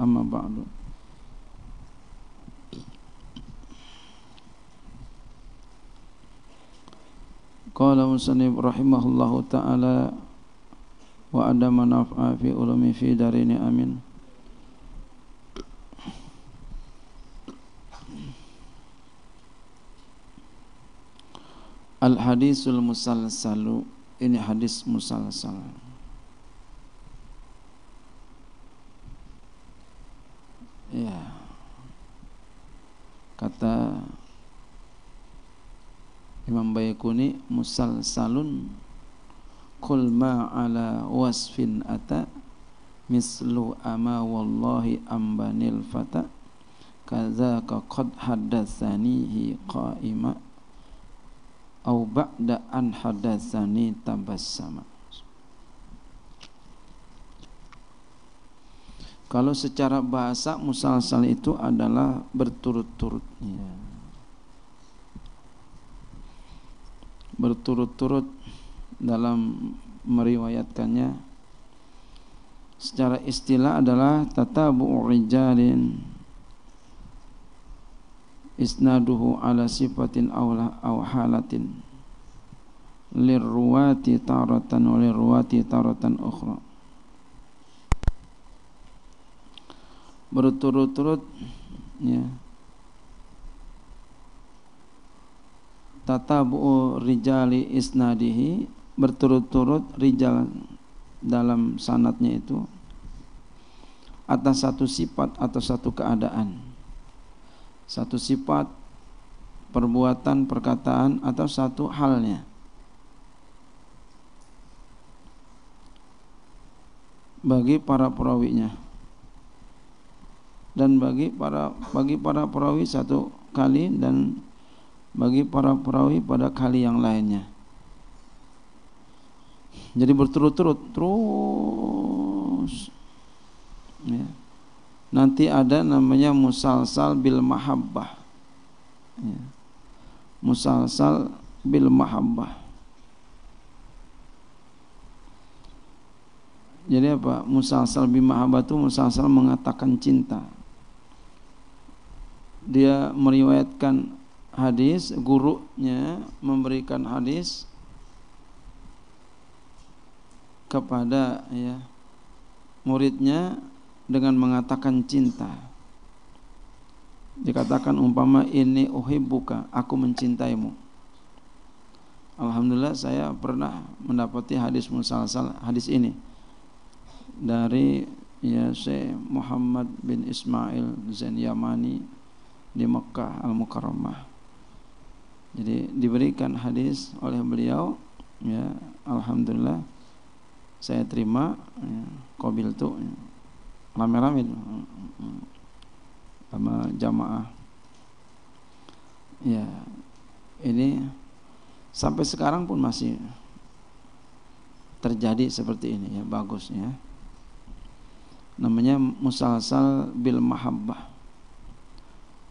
amma ba'du qala musannif rahimahullahu taala wa ada manafa'a fi ulumi fi amin Al hadisul musalsalu ini hadis musalsal. musalsalun qul ma ala wasfin ata mislu ama wallahi ambanil fata kadzaka qad haddatsanihi qa'ima au ba'da an hadatsani tabassama kalau secara bahasa musalsal itu adalah berturut-turut ya. berturut-turut dalam meriwayatkannya secara istilah adalah tatabu'u rijalin isnaduhu ala sifatin aw halatin lirruwati taratan wa lirruwati taratan ukhra berturut-turut ya tatabu'u rijali isnadihi berturut-turut rijal dalam sanatnya itu atas satu sifat atau satu keadaan satu sifat perbuatan perkataan atau satu halnya bagi para perawinya dan bagi para bagi para perawi satu kali dan bagi para perawi pada kali yang lainnya. Jadi berturut-turut terus. Ya. Nanti ada namanya musalsal bil mahabbah. Ya. Musalsal bil mahabbah. Jadi apa? Musalsal bil mahabbah itu musalsal mengatakan cinta. Dia meriwayatkan hadis, gurunya memberikan hadis kepada ya muridnya dengan mengatakan cinta. Dikatakan umpama ini uhibbuka, aku mencintaimu. Alhamdulillah saya pernah mendapati hadis musalsal hadis ini dari ya Syekh Muhammad bin Ismail Zain Yamani di Mekah Al-Mukarramah jadi diberikan hadis oleh beliau ya alhamdulillah saya terima ya, kobil tuh ya, rame-rame sama jamaah ya ini sampai sekarang pun masih terjadi seperti ini ya bagus ya. namanya musalsal bil mahabbah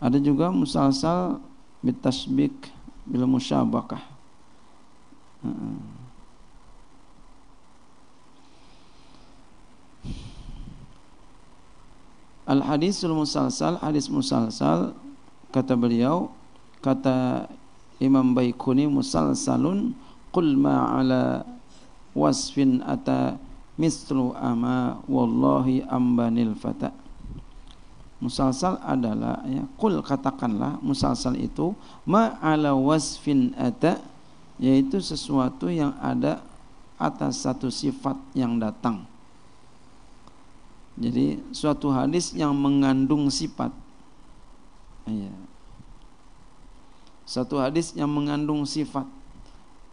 ada juga musalsal mitasbik bila musyabakah Al hadisul musalsal hadis musalsal kata beliau kata Imam Baikuni musalsalun qul ma ala wasfin ata mislu ama wallahi ambanil fata' Musalsal adalah ya, kul katakanlah musalsal itu ma'ala wasfin ada yaitu sesuatu yang ada atas satu sifat yang datang. Jadi suatu hadis yang mengandung sifat. Ya. Satu hadis yang mengandung sifat.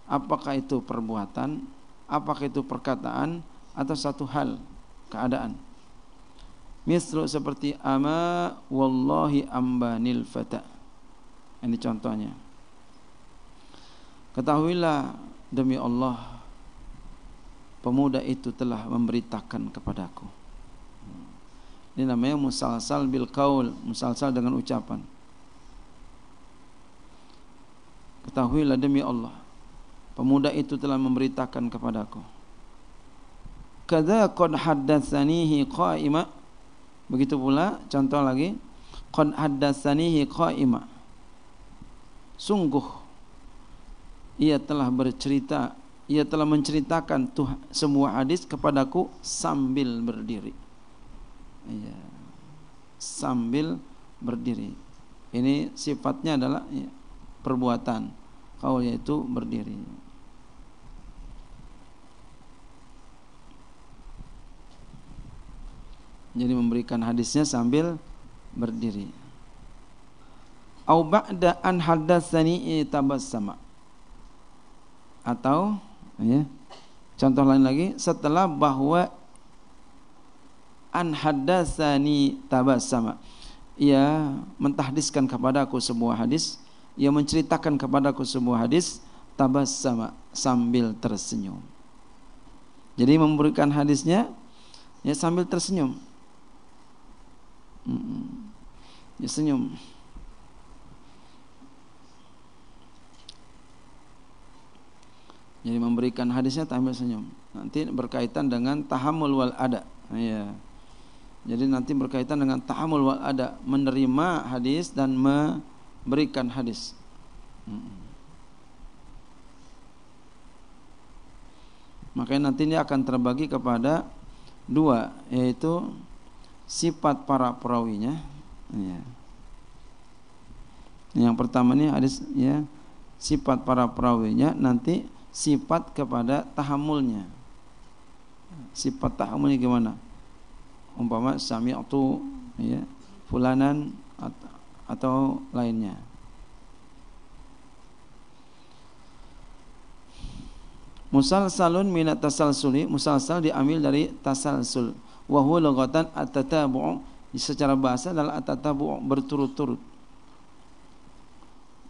Apakah itu perbuatan, apakah itu perkataan atau satu hal, keadaan. Mislu seperti ama wallahi ambanil fata. Ini contohnya. Ketahuilah demi Allah pemuda itu telah memberitakan kepadaku. Ini namanya musalsal bil kaul, musalsal dengan ucapan. Ketahuilah demi Allah pemuda itu telah memberitakan kepadaku. Kada qad haddatsanihi qa'ima Begitu pula contoh lagi qad haddatsanihi qa'ima. Sungguh ia telah bercerita, ia telah menceritakan tuh semua hadis kepadaku sambil berdiri. Iya. Sambil berdiri. Ini sifatnya adalah iya, perbuatan. Kau yaitu berdiri. Jadi memberikan hadisnya sambil berdiri. Au ba'da an haddatsani tabassama. Atau ya. Contoh lain lagi setelah bahwa an haddatsani tabassama. Ia mentahdiskan kepadaku sebuah hadis, ia menceritakan kepadaku sebuah hadis tabassama sambil tersenyum. Jadi memberikan hadisnya ya sambil tersenyum senyum. Jadi memberikan hadisnya tampil senyum. Nanti berkaitan dengan tahamul wal ada. Iya. Jadi nanti berkaitan dengan tahamul wal ada, menerima hadis dan memberikan hadis. Makanya nanti ini akan terbagi kepada dua, yaitu sifat para perawinya. Ya. Yang pertama ini ada ya sifat para perawinya nanti sifat kepada tahamulnya. Sifat tahamulnya gimana? Umpama sami'tu ya fulanan atau lainnya. musal salun minat tasalsuli sal diambil dari tasalsul wa huwa lughatan at secara bahasa adalah at-tatabu' berturut-turut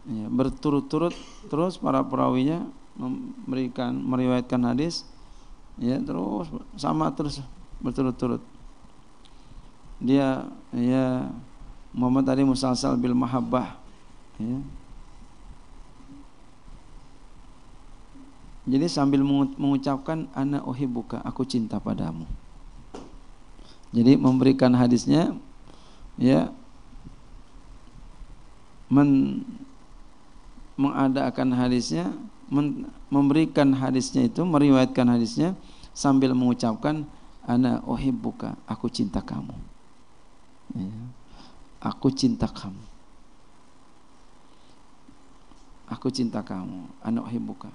ya, berturut-turut terus para perawinya memberikan meriwayatkan hadis ya terus sama terus berturut-turut dia ya Muhammad tadi musalsal bil mahabbah ya. Jadi sambil mengucapkan ana ohibuka, aku cinta padamu. Jadi memberikan hadisnya ya men, mengadakan hadisnya men, memberikan hadisnya itu meriwayatkan hadisnya sambil mengucapkan ana uhibbuka aku cinta kamu ya. aku cinta kamu aku cinta kamu ana uhibbuka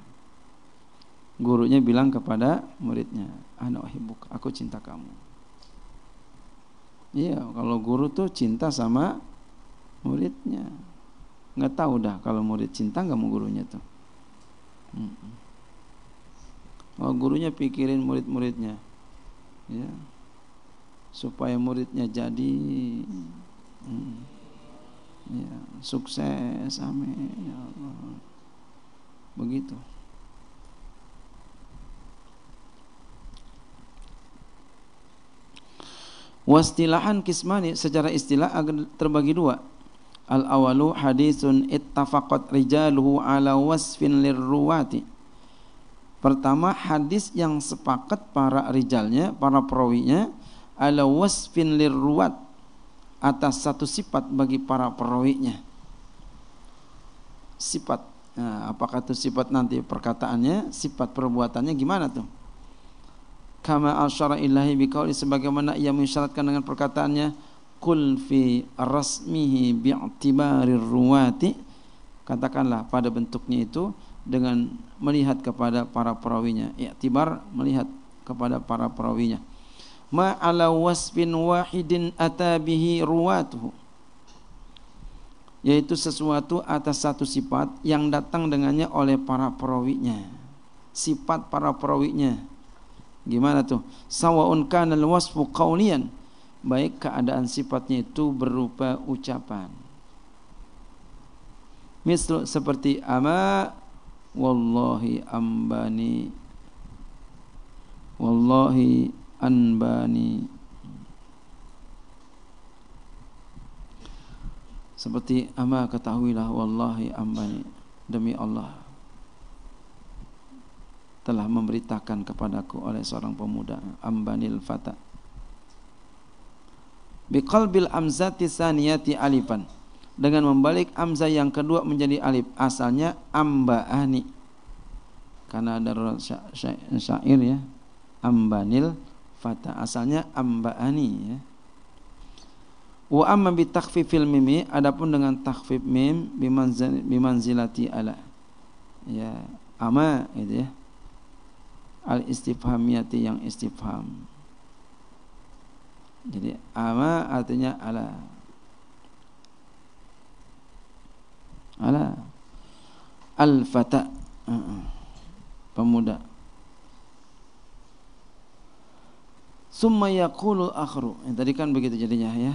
gurunya bilang kepada muridnya ana uhibbuka aku cinta kamu Iya, kalau guru tuh cinta sama muridnya. Nggak tahu dah kalau murid cinta nggak mau gurunya tuh. Kalau oh, gurunya pikirin murid-muridnya, ya supaya muridnya jadi hmm, ya, sukses, amin ya Allah. Begitu. Wastilahan kismani secara istilah terbagi dua. Al awalu hadisun ittafaqat rijaluhu ala wasfin lirruwati. Pertama hadis yang sepakat para rijalnya, para perawinya ala wasfin lirruwat atas satu sifat bagi para perawinya. Sifat Nah, apakah itu sifat nanti perkataannya, sifat perbuatannya gimana tuh? kama asyara ilahi biqauli sebagaimana ia mengisyaratkan dengan perkataannya kul fi rasmihi bi'tibari ruwati katakanlah pada bentuknya itu dengan melihat kepada para perawinya i'tibar melihat kepada para perawinya ma ala wasfin wahidin atabihi ruwatuhu yaitu sesuatu atas satu sifat yang datang dengannya oleh para perawinya sifat para perawinya Gimana tuh? Sawaun kanal wasfu Baik keadaan sifatnya itu berupa ucapan. misal seperti ama wallahi ambani wallahi anbani seperti ama ketahuilah wallahi ambani demi Allah telah memberitakan kepadaku oleh seorang pemuda Ambanil Fata biqalbil amzati saniyati alifan dengan membalik amza yang kedua menjadi alif asalnya amba'ani karena ada syair ya ambanil fata asalnya amba'ani ya wa amma bi takhfifil mimi adapun dengan takhfif mim bimanzilati ala ya ama gitu ya al-istifhamiyati yang istifham. Jadi ama artinya ala. Ala. Al-fata. Pemuda. Summa yaqulu akhru. Ya, tadi kan begitu jadinya ya.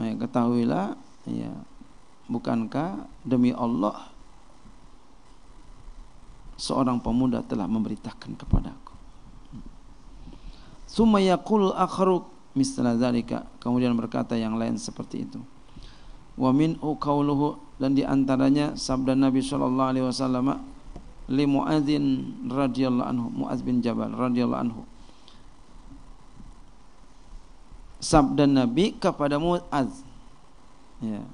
Nah, ketahuilah ya. Bukankah demi Allah seorang pemuda telah memberitakan kepadaku Summa yaqul akharu misla dzalika. Kemudian berkata yang lain seperti itu. Wa min qauluhu dan diantaranya sabda Nabi sallallahu alaihi wasallam li Muadzin radhiyallahu anhu, Muadz bin Jabal radhiyallahu anhu. Sabda Nabi kepada Muadz. Ya.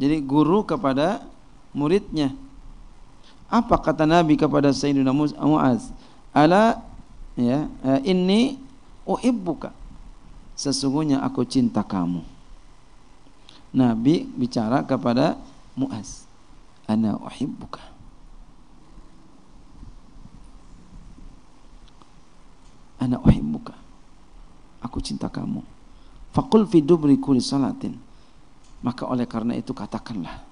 Jadi guru kepada muridnya. Apa kata Nabi kepada Sayyidina Muadz? Ala ya, eh, ini uhibbuka. Sesungguhnya aku cinta kamu. Nabi bicara kepada Muaz, ana uhibbuka. Ana uhibbuka. Aku cinta kamu. Fakul fi dubri kulli salatin. Maka oleh karena itu katakanlah.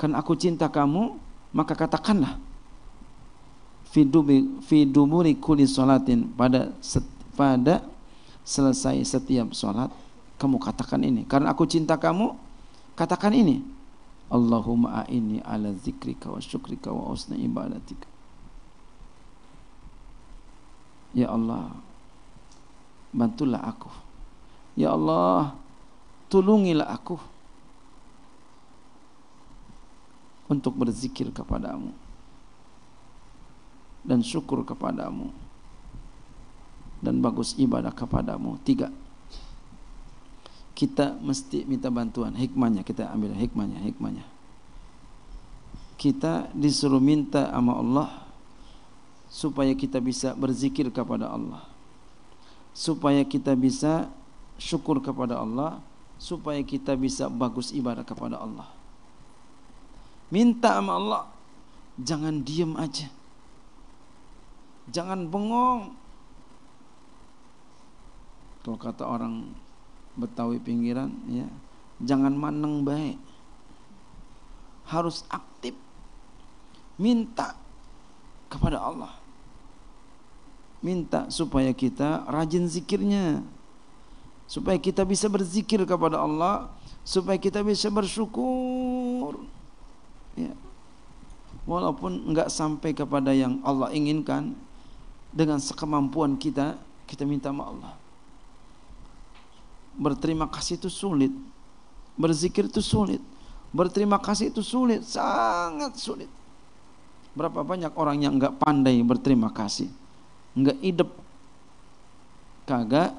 Kan aku cinta kamu, maka katakanlah fi duburi kulli salatin pada setiap pada selesai setiap sholat kamu katakan ini karena aku cinta kamu katakan ini Allahumma aini ala zikrika wa syukrika wa usna ibadatika Ya Allah bantulah aku Ya Allah tolongilah aku untuk berzikir kepadamu dan syukur kepadamu dan bagus ibadah kepadamu. Tiga. Kita mesti minta bantuan. Hikmahnya kita ambil hikmahnya, hikmahnya. Kita disuruh minta sama Allah supaya kita bisa berzikir kepada Allah. Supaya kita bisa syukur kepada Allah, supaya kita bisa bagus ibadah kepada Allah. Minta sama Allah, jangan diam aja. Jangan bengong, kalau kata orang Betawi pinggiran ya jangan maneng baik harus aktif minta kepada Allah minta supaya kita rajin zikirnya supaya kita bisa berzikir kepada Allah supaya kita bisa bersyukur ya walaupun enggak sampai kepada yang Allah inginkan dengan sekemampuan kita kita minta sama Allah Berterima kasih itu sulit. Berzikir itu sulit. Berterima kasih itu sulit, sangat sulit. Berapa banyak orang yang nggak pandai berterima kasih, nggak idep, kagak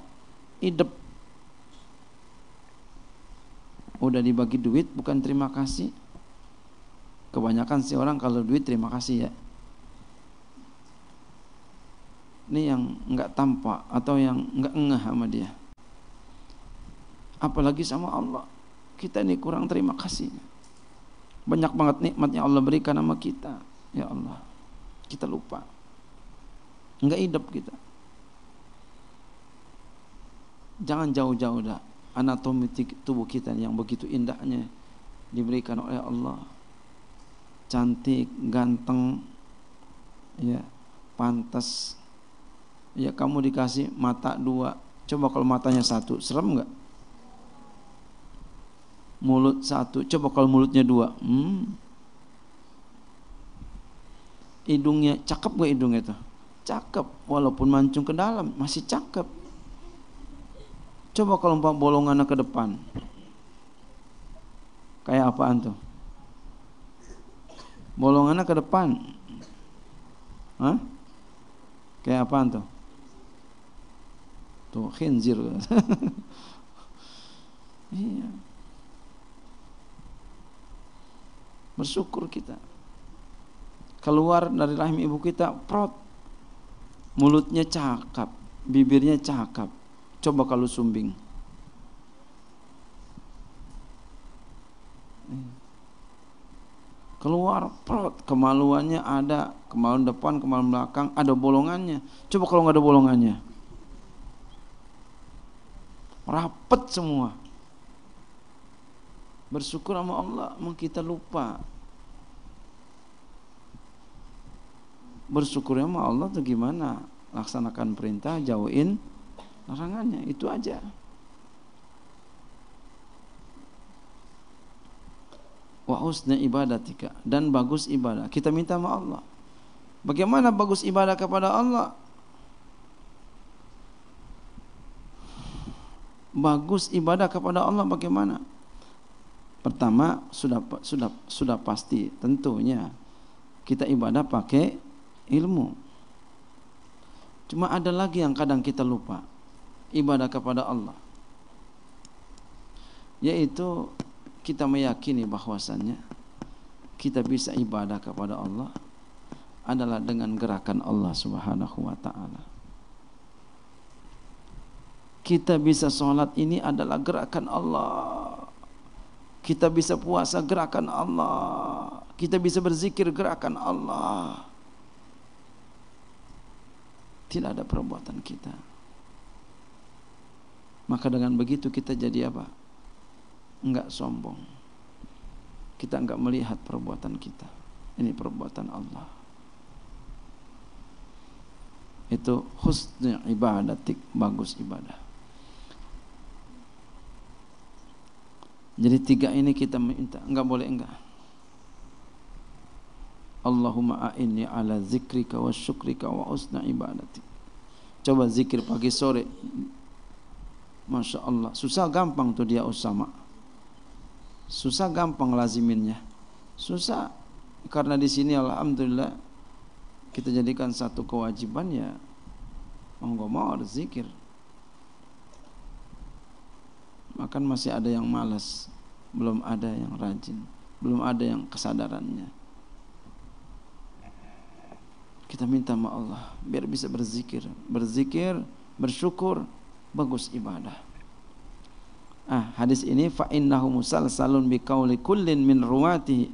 idep. Udah dibagi duit bukan terima kasih. Kebanyakan sih orang kalau duit terima kasih ya. Ini yang nggak tampak atau yang nggak ngeh sama dia apalagi sama Allah kita ini kurang terima kasihnya banyak banget nikmat yang Allah berikan sama kita ya Allah kita lupa Enggak hidup kita jangan jauh-jauh dah anatomi tubuh kita yang begitu indahnya diberikan oleh Allah cantik ganteng ya pantas ya kamu dikasih mata dua coba kalau matanya satu serem nggak mulut satu coba kalau mulutnya dua hmm. hidungnya cakep gak hidungnya itu, cakep walaupun mancung ke dalam masih cakep coba kalau empat bolongannya ke depan kayak apaan tuh bolongannya ke depan Hah? kayak apaan tuh tuh khinzir iya bersyukur kita keluar dari rahim ibu kita prot mulutnya cakap bibirnya cakap coba kalau sumbing eh. keluar prot kemaluannya ada kemaluan depan kemaluan belakang ada bolongannya coba kalau nggak ada bolongannya rapet semua bersyukur sama Allah mau kita lupa bersyukur sama Allah tuh gimana laksanakan perintah jauhin larangannya itu aja wa husna ibadatika dan bagus ibadah kita minta sama Allah bagaimana bagus ibadah kepada Allah bagus ibadah kepada Allah bagaimana Pertama sudah sudah sudah pasti tentunya kita ibadah pakai ilmu. Cuma ada lagi yang kadang kita lupa ibadah kepada Allah. Yaitu kita meyakini bahwasannya kita bisa ibadah kepada Allah adalah dengan gerakan Allah Subhanahu wa taala. Kita bisa sholat ini adalah gerakan Allah kita bisa puasa gerakan Allah. Kita bisa berzikir gerakan Allah. Tidak ada perbuatan kita. Maka dengan begitu kita jadi apa? Enggak sombong. Kita enggak melihat perbuatan kita. Ini perbuatan Allah. Itu husnul ibadatik, bagus ibadah. Jadi tiga ini kita minta, enggak boleh enggak. Allahumma a'inni ala zikrika wa syukrika wa usna ibadati. Coba zikir pagi sore. Masya Allah. Susah gampang tuh dia usama. Susah gampang laziminnya. Susah karena di sini alhamdulillah kita jadikan satu kewajiban ya mau mau harus zikir. Makan masih ada yang malas, belum ada yang rajin, belum ada yang kesadarannya. Kita minta sama Allah biar bisa berzikir, berzikir, bersyukur, bagus ibadah. Ah, hadis ini fa innahu musalsalun bi qauli kullin min ruwati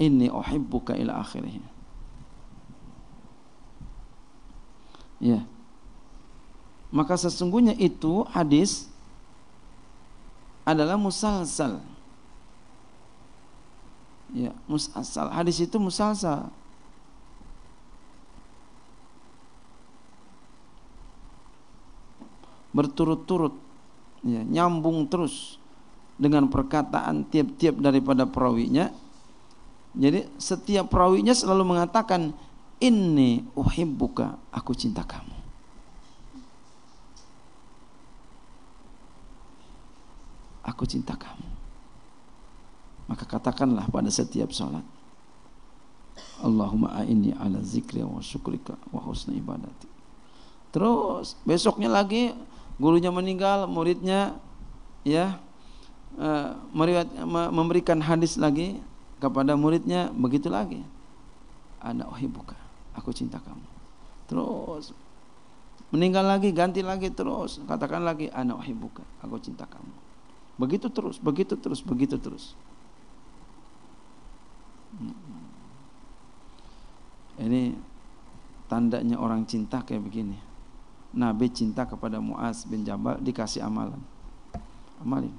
inni uhibbuka ila akhirih. Ya. Maka sesungguhnya itu hadis adalah musalsal. Ya, musalsal. Hadis itu musalsal. Berturut-turut. Ya, nyambung terus dengan perkataan tiap-tiap daripada perawinya. Jadi setiap perawinya selalu mengatakan, ini uhibbuka, aku cinta kamu." aku cinta kamu. Maka katakanlah pada setiap sholat. Allahumma a'inni ala zikri wa syukrika wa husna ibadati. Terus besoknya lagi gurunya meninggal, muridnya ya eh, memberikan hadis lagi kepada muridnya begitu lagi. Ana uhibbuka, aku cinta kamu. Terus meninggal lagi, ganti lagi terus, katakan lagi ana uhibbuka, aku cinta kamu. Begitu terus, begitu terus, begitu terus. Hmm. Ini tandanya orang cinta kayak begini. Nabi cinta kepada Muaz bin Jabal dikasih amalan. Amalin.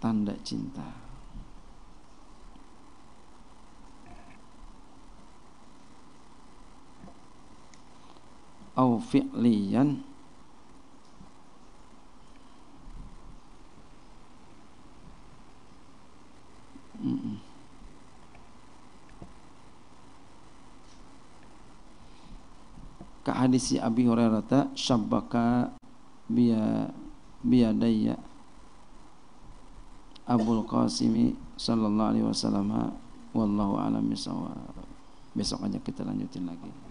Tanda cinta. Au fi'liyan hadisi Abi Hurairah syabbaka biya biyadayya Abul Qasim sallallahu alaihi wasallam wallahu alam bisawab besok aja kita lanjutin lagi